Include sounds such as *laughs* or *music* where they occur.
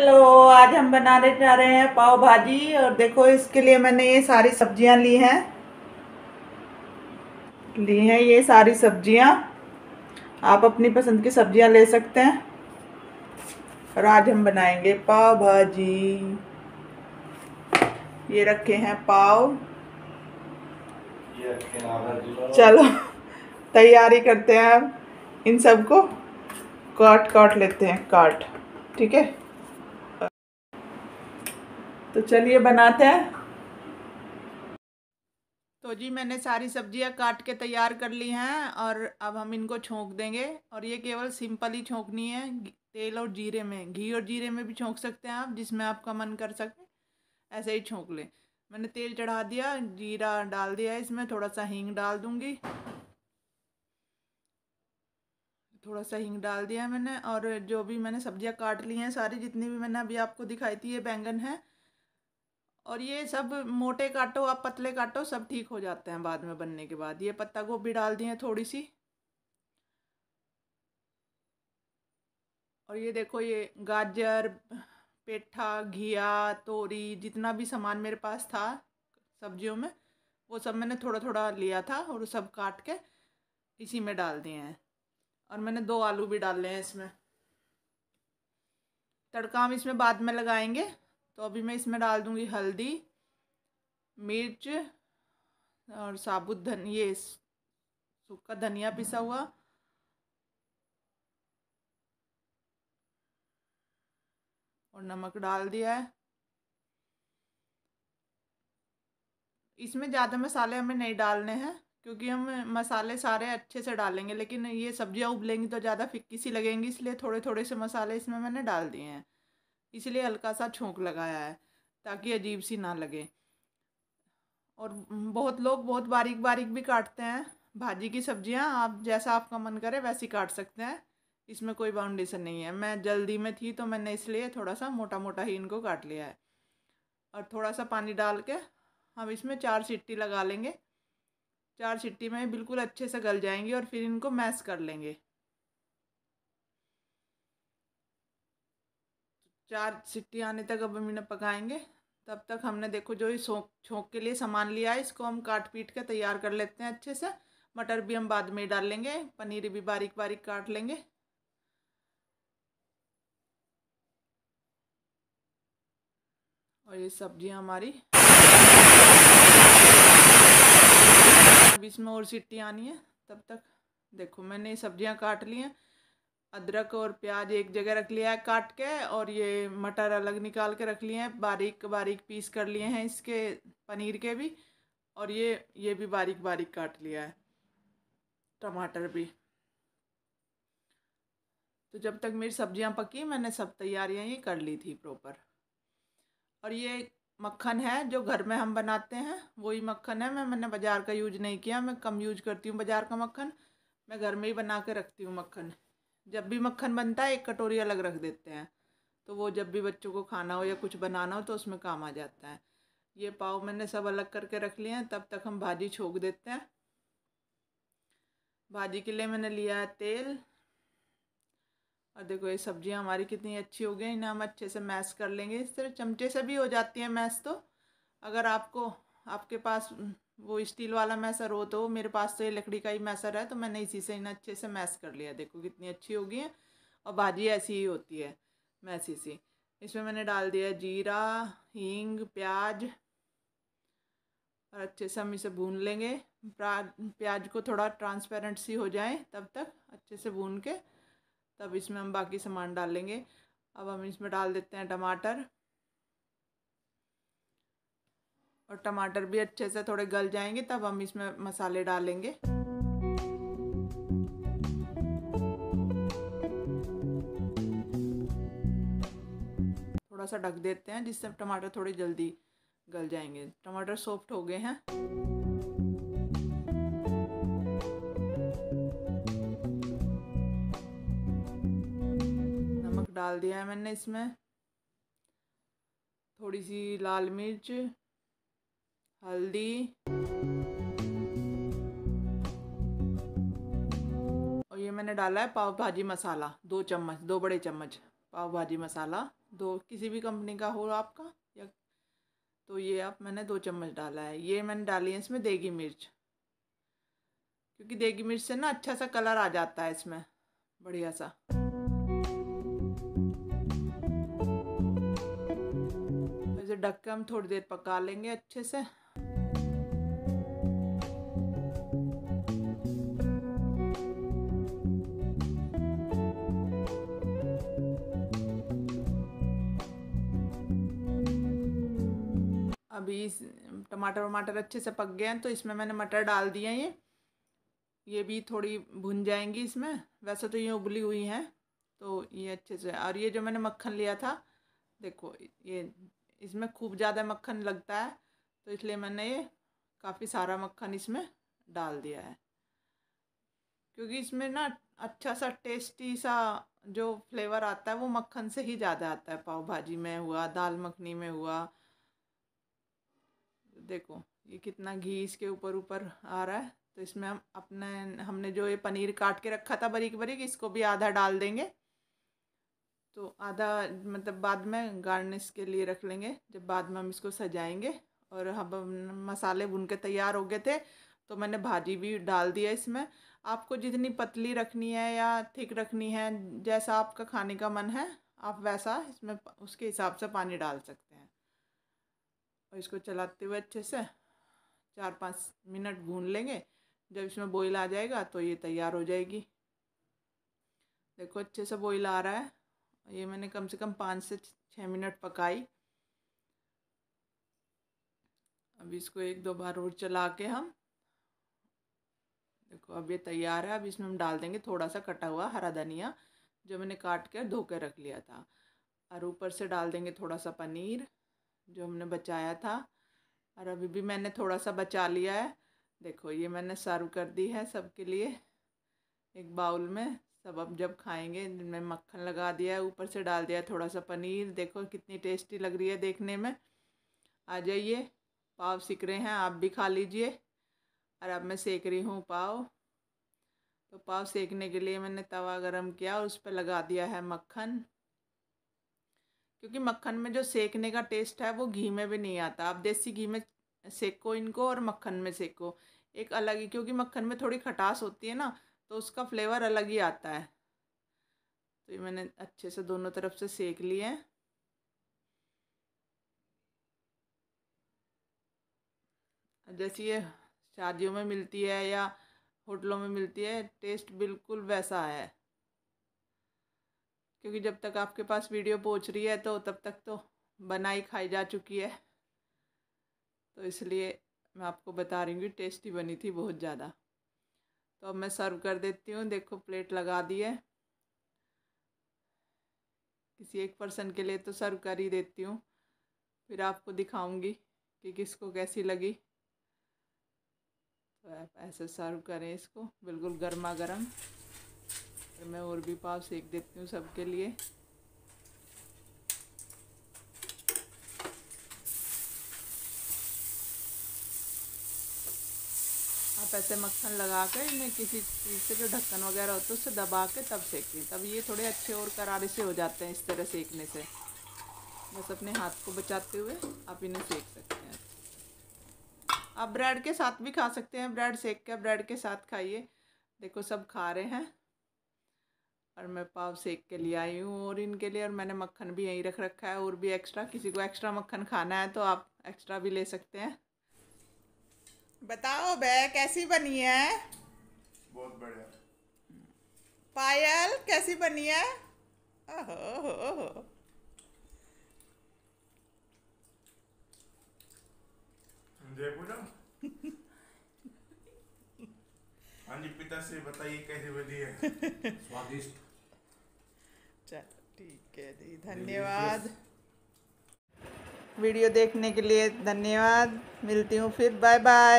hello आज हम बनाने जा रहे हैं पाव भाजी और देखो इसके लिए मैंने ये सारी सब्जियां ली हैं ली हैं ये सारी सब्जियां आप अपनी पसंद की सब्जियां ले सकते हैं और आज हम बनाएंगे पाव भाजी ये रखे हैं पाव चलो तैयारी करते हैं इन सबको काट काट लेते हैं काट ठीक है तो चलिए बनाते हैं तो जी मैंने सारी सब्जियां काट के तैयार कर ली हैं और अब हम इनको छोंक देंगे और ये केवल सिंपल ही छोंकनी है तेल और जीरे में घी और जीरे में भी छोंक सकते हैं आप जिसमें आपका मन कर सके ऐसे ही छोंक लें मैंने तेल चढ़ा दिया जीरा डाल दिया इसमें थोड़ा सा हींग डाल दूंगी थोड़ा सा हींग डाल दिया मैंने और जो भी मैंने सब्जियां काट ली हैं सारी जितनी भी मैंने अभी आपको दिखाई थी ये बैंगन है और ये सब मोटे काटो आप पतले काटो सब ठीक हो जाते हैं बाद में बनने के बाद ये पत्ता गोभी डाल दिए थोड़ी सी और ये देखो ये गाजर पेठा घिया तोरी जितना भी सामान मेरे पास था सब्जियों में वो सब मैंने थोड़ा थोड़ा लिया था और सब काट के इसी में डाल दिए हैं और मैंने दो आलू भी डाले हैं इसमें तड़का हम इसमें बाद में लगाएंगे तो अभी मैं इसमें डाल दूंगी हल्दी मिर्च और साबुत धन ये सूखा धनिया पिसा हुआ और नमक डाल दिया है इसमें ज़्यादा मसाले हमें नहीं डालने हैं क्योंकि हम मसाले सारे अच्छे से डालेंगे लेकिन ये सब्जियाँ उबलेंगी तो ज़्यादा फिक्की सी लगेंगी इसलिए थोड़े थोड़े से मसाले इसमें मैंने डाल दिए हैं इसलिए हल्का सा छोंक लगाया है ताकि अजीब सी ना लगे और बहुत लोग बहुत बारीक बारीक भी काटते हैं भाजी की सब्जियां आप जैसा आपका मन करे वैसी काट सकते हैं इसमें कोई बाउंडेशन नहीं है मैं जल्दी में थी तो मैंने इसलिए थोड़ा सा मोटा मोटा ही इनको काट लिया है और थोड़ा सा पानी डाल के हम इसमें चार सिट्टी लगा लेंगे चार सिट्टी में बिल्कुल अच्छे से गल जाएंगी और फिर इनको मैश कर लेंगे चार सिट्टी आने तक अब हम इन्हें पकाएंगे तब तक हमने देखो जो इस छोंक के लिए सामान लिया है इसको हम काट पीट के तैयार कर लेते हैं अच्छे से मटर भी हम बाद में डाल लेंगे पनीर भी बारीक बारीक काट लेंगे और ये सब्जियां हमारी अब इसमें और सिट्टी आनी है तब तक देखो मैंने ये सब्जियां काट ली हैं अदरक और प्याज एक जगह रख लिया है काट के और ये मटर अलग निकाल के रख लिए हैं बारीक बारीक पीस कर लिए हैं इसके पनीर के भी और ये ये भी बारीक बारीक काट लिया है टमाटर भी तो जब तक मेरी सब्जियां पकी मैंने सब तैयारियां ये कर ली थी प्रॉपर और ये मक्खन है जो घर में हम बनाते हैं वही मक्खन है मैं मैंने बाज़ार का यूज नहीं किया मैं कम यूज करती हूँ बाज़ार का मक्खन मैं घर में ही बना के रखती हूँ मक्खन जब भी मक्खन बनता है एक कटोरी अलग रख देते हैं तो वो जब भी बच्चों को खाना हो या कुछ बनाना हो तो उसमें काम आ जाता है ये पाव मैंने सब अलग करके रख लिए हैं तब तक हम भाजी छोंक देते हैं भाजी के लिए मैंने लिया है तेल और देखो ये सब्जियां हमारी कितनी अच्छी हो गई इन्हें हम अच्छे से मैश कर लेंगे इस तरह चमचे से भी हो जाती है मैश तो अगर आपको आपके पास वो स्टील वाला मैसर हो तो मेरे पास तो ये लकड़ी का ही मैसर है तो मैंने इसी से इन्हें अच्छे से मैस कर लिया देखो कितनी अच्छी होगी है और भाजी ऐसी ही होती है मैसी सी इसमें मैंने डाल दिया जीरा हींग प्याज और अच्छे से हम इसे भून लेंगे प्याज को थोड़ा ट्रांसपेरेंट सी हो जाए तब तक अच्छे से भून के तब इसमें हम बाकी सामान डाल लेंगे अब हम इसमें डाल देते हैं टमाटर और टमाटर भी अच्छे से थोड़े गल जाएंगे तब हम इसमें मसाले डालेंगे थोड़ा सा ढक देते हैं जिससे टमाटर थोड़े जल्दी गल जाएंगे टमाटर सॉफ्ट हो गए हैं नमक डाल दिया है मैंने इसमें थोड़ी सी लाल मिर्च हल्दी और ये मैंने डाला है पाव भाजी मसाला दो चम्मच दो बड़े चम्मच पाव भाजी मसाला दो किसी भी कंपनी का हो आपका या तो ये आप मैंने दो चम्मच डाला है ये मैंने डाली है इसमें देगी मिर्च क्योंकि देगी मिर्च से ना अच्छा सा कलर आ जाता है इसमें बढ़िया सा इसे ढक के हम थोड़ी देर पका लेंगे अच्छे से अभी टमाटर वमाटर अच्छे से पक गए हैं तो इसमें मैंने मटर डाल दिया ये ये भी थोड़ी भुन जाएंगी इसमें वैसे तो ये उबली हुई हैं तो ये अच्छे से और ये जो मैंने मक्खन लिया था देखो ये इसमें खूब ज़्यादा मक्खन लगता है तो इसलिए मैंने ये काफ़ी सारा मक्खन इसमें डाल दिया है क्योंकि इसमें ना अच्छा सा टेस्टी सा जो फ्लेवर आता है वो मक्खन से ही ज़्यादा आता है पाव भाजी में हुआ दाल मखनी में हुआ देखो ये कितना घी इसके ऊपर ऊपर आ रहा है तो इसमें हम अपने हमने जो ये पनीर काट के रखा था बारीक बारीक इसको भी आधा डाल देंगे तो आधा मतलब बाद में गार्निश के लिए रख लेंगे जब बाद में हम इसको सजाएंगे और हम मसाले भुन के तैयार हो गए थे तो मैंने भाजी भी डाल दिया इसमें आपको जितनी पतली रखनी है या थिक रखनी है जैसा आपका खाने का मन है आप वैसा इसमें उसके हिसाब से पानी डाल सकते और इसको चलाते हुए अच्छे से चार पाँच मिनट भून लेंगे जब इसमें बॉईल आ जाएगा तो ये तैयार हो जाएगी देखो अच्छे से बॉईल आ रहा है ये मैंने कम से कम पाँच से छः मिनट पकाई अब इसको एक दो बार और चला के हम देखो अब ये तैयार है अब इसमें हम डाल देंगे थोड़ा सा कटा हुआ हरा धनिया जो मैंने काट कर धो के रख लिया था और ऊपर से डाल देंगे थोड़ा सा पनीर जो हमने बचाया था और अभी भी मैंने थोड़ा सा बचा लिया है देखो ये मैंने सर्व कर दी है सबके लिए एक बाउल में सब अब जब खाएंगे इनमें मक्खन लगा दिया है ऊपर से डाल दिया है थोड़ा सा पनीर देखो कितनी टेस्टी लग रही है देखने में आ जाइए पाव सिक रहे हैं आप भी खा लीजिए और अब मैं सेक रही हूँ पाव तो पाव सेकने के लिए मैंने तवा गरम किया और उस पर लगा दिया है मक्खन क्योंकि मक्खन में जो सेकने का टेस्ट है वो घी में भी नहीं आता आप देसी घी में सेको इनको और मक्खन में सेको एक अलग ही क्योंकि मक्खन में थोड़ी खटास होती है ना तो उसका फ्लेवर अलग ही आता है तो ये मैंने अच्छे से दोनों तरफ से सेक लिए है जैसी ये शादियों में मिलती है या होटलों में मिलती है टेस्ट बिल्कुल वैसा है क्योंकि जब तक आपके पास वीडियो पहुंच रही है तो तब तक तो बनाई खाई जा चुकी है तो इसलिए मैं आपको बता रही हूँ कि टेस्टी बनी थी बहुत ज़्यादा तो अब मैं सर्व कर देती हूँ देखो प्लेट लगा दी है किसी एक पर्सन के लिए तो सर्व कर ही देती हूँ फिर आपको दिखाऊंगी कि किसको कैसी लगी तो आप ऐसे सर्व करें इसको बिल्कुल गर्मा गर्म तो मैं और भी पाव सेक देती हूँ सबके लिए आप ऐसे मक्खन लगा कर इन्हें किसी चीज़ से जो ढक्कन वगैरह होता है उससे दबा के तब सेकें तब ये थोड़े अच्छे और करारे से हो जाते हैं इस तरह सेकने से बस अपने हाथ को बचाते हुए आप इन्हें सेक सकते हैं आप ब्रेड के साथ भी खा सकते हैं ब्रेड सेक के ब्रेड के साथ खाइए देखो सब खा रहे हैं और मैं पाव सेक के लिए आई हूँ और इनके लिए और मैंने मक्खन भी यहीं रख रखा है और भी एक्स्ट्रा किसी को एक्स्ट्रा मक्खन खाना है तो आप एक्स्ट्रा भी ले सकते हैं बताओ बे कैसी बनी है बहुत बढ़िया पायल कैसी बनी है ओहो हो जयपुर *laughs* पिता से बताइए कैसे बनी है *laughs* स्वादिष्ट चलो ठीक है जी धन्यवाद वीडियो देखने के लिए धन्यवाद मिलती हूँ फिर बाय बाय